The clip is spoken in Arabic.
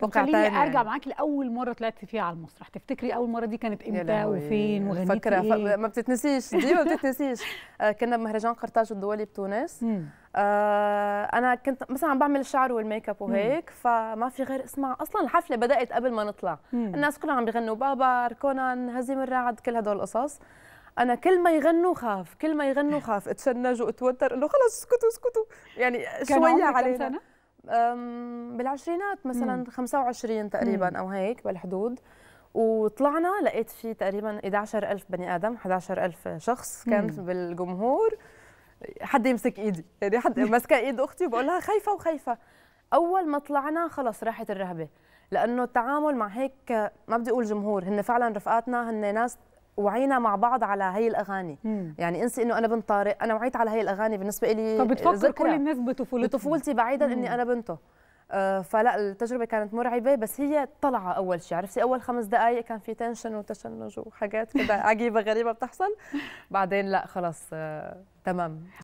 طب خليني ارجع معاكي لاول مره طلعت فيها على المسرح تفتكري اول مره دي كانت امتى وفين وغنيتي فكره إيه؟ ما بتتنسيش دي ما بتتنسيش آه، كنا بمهرجان قرطاج الدولي بتونس آه انا كنت مثلا عم بعمل الشعر والميك اب وهيك فما في غير اسمع اصلا الحفله بدات قبل ما نطلع مم. الناس كلهم عم بيغنوا بابا كونان هزيم الرعد كل هدول القصص انا كل ما يغنوا خاف كل ما يغنوا خاف اتشنج واتوتر انه خلص اسكتوا اسكتوا يعني شويه علينا بالعشرينات مثلا مم. 25 تقريبا مم. او هيك بالحدود وطلعنا لقيت في تقريبا 11000 بني ادم 11000 شخص كان مم. بالجمهور حد يمسك ايدي يعني حد ماسكه ايد اختي وبقول لها خايفه وخايفه اول ما طلعنا خلص راحت الرهبه لانه التعامل مع هيك ما بدي اقول جمهور هن فعلا رفقاتنا هن ناس وعينا مع بعض على هي الاغاني مم. يعني انسي انه انا بنت طارق انا وعيت على هي الاغاني بالنسبه لي طب بتفكر كل الناس بطفولتي بطفولتي بعيدا مم. اني انا بنته آه فلا التجربه كانت مرعبه بس هي طلعه اول شيء عرفتي اول خمس دقائق كان في تنشن وتشنج وحاجات كده عجيبه غريبه بتحصل بعدين لا خلاص آه تمام